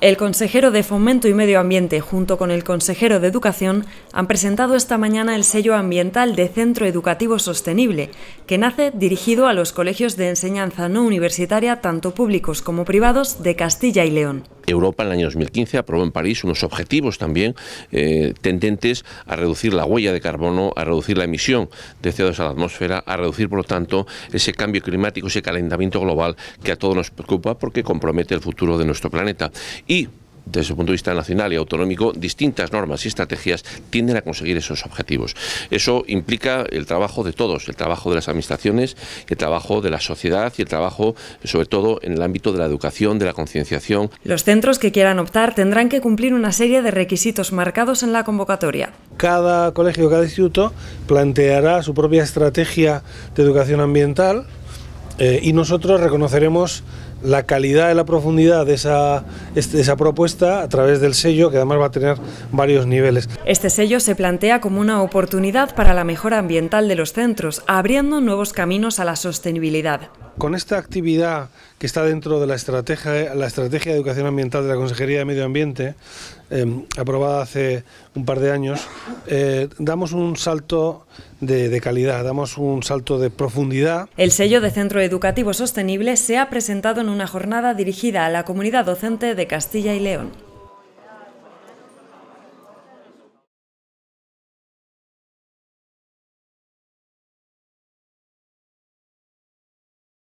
El consejero de Fomento y Medio Ambiente junto con el consejero de Educación han presentado esta mañana el sello ambiental de Centro Educativo Sostenible, que nace dirigido a los colegios de enseñanza no universitaria, tanto públicos como privados, de Castilla y León. Europa en el año 2015 aprobó en París unos objetivos también eh, tendentes a reducir la huella de carbono, a reducir la emisión de CO2 a la atmósfera, a reducir, por lo tanto, ese cambio climático, ese calentamiento global que a todos nos preocupa porque compromete el futuro de nuestro planeta. Y desde el punto de vista nacional y autonómico, distintas normas y estrategias tienden a conseguir esos objetivos. Eso implica el trabajo de todos, el trabajo de las administraciones, el trabajo de la sociedad y el trabajo, sobre todo, en el ámbito de la educación, de la concienciación. Los centros que quieran optar tendrán que cumplir una serie de requisitos marcados en la convocatoria. Cada colegio, cada instituto planteará su propia estrategia de educación ambiental eh, y nosotros reconoceremos la calidad y la profundidad de este, esa, propuesta a través del sello, que además va a tener varios niveles. Este sello se plantea como una oportunidad para la mejora ambiental de los centros, abriendo nuevos caminos a la sostenibilidad. Con esta actividad que está dentro de la estrategia, la estrategia de educación ambiental de la Consejería de Medio Ambiente, em, aprobada hace un par de años, eh, damos un salto de, de, calidad, damos un salto de profundidad. El sello de Centro Educativo Sostenible se ha presentado una jornada dirigida a la comunidad docente de Castilla y León.